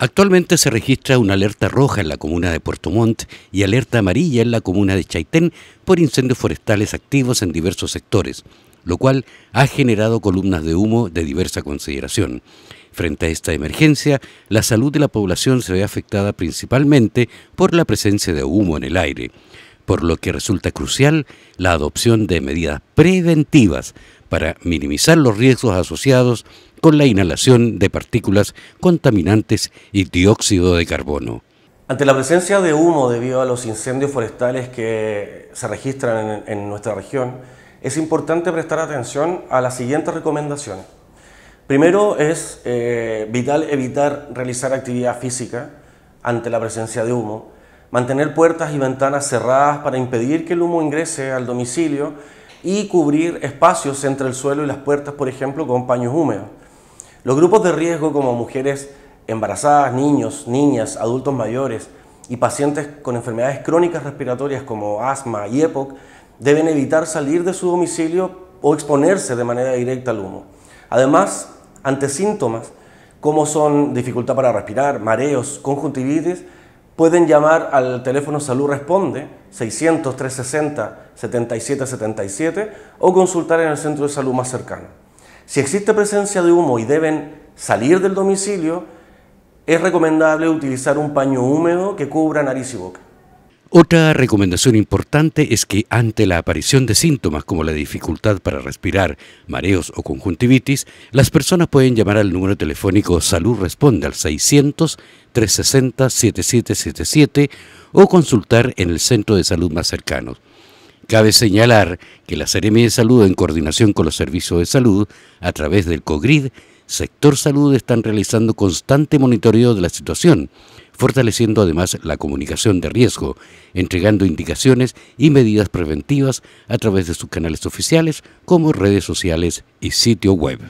Actualmente se registra una alerta roja en la comuna de Puerto Montt y alerta amarilla en la comuna de Chaitén por incendios forestales activos en diversos sectores, lo cual ha generado columnas de humo de diversa consideración. Frente a esta emergencia, la salud de la población se ve afectada principalmente por la presencia de humo en el aire, por lo que resulta crucial la adopción de medidas preventivas para minimizar los riesgos asociados con la inhalación de partículas contaminantes y dióxido de carbono. Ante la presencia de humo debido a los incendios forestales que se registran en, nuestra región, es importante prestar atención a las siguientes recomendaciones. Primero es eh, vital evitar realizar actividad física ante la presencia de humo, mantener puertas y ventanas cerradas para impedir que el humo ingrese al domicilio y cubrir espacios entre el suelo y las puertas, por ejemplo, con paños húmedos. Los grupos de riesgo como mujeres embarazadas, niños, niñas, adultos mayores y pacientes con enfermedades crónicas respiratorias como asma y EPOC deben evitar salir de su domicilio o exponerse de manera directa al humo. Además, ante síntomas como son dificultad para respirar, mareos, conjuntivitis, pueden llamar al teléfono Salud Responde 600 360 7777 o consultar en el centro de salud más cercano. Si existe presencia de humo y deben salir del domicilio, es recomendable utilizar un paño húmedo que cubra nariz y boca. Otra recomendación importante es que ante la aparición de síntomas como la dificultad para respirar, mareos o conjuntivitis, las personas pueden llamar al número telefónico Salud Responde al 600-360-7777 o consultar en el centro de salud más cercano. Cabe señalar que la Seremi de Salud, en coordinación con los servicios de salud, a través del COGRID, sector salud, están realizando constante monitoreo de la situación, fortaleciendo además la comunicación de riesgo, entregando indicaciones y medidas preventivas a través de sus canales oficiales como redes sociales y sitio web.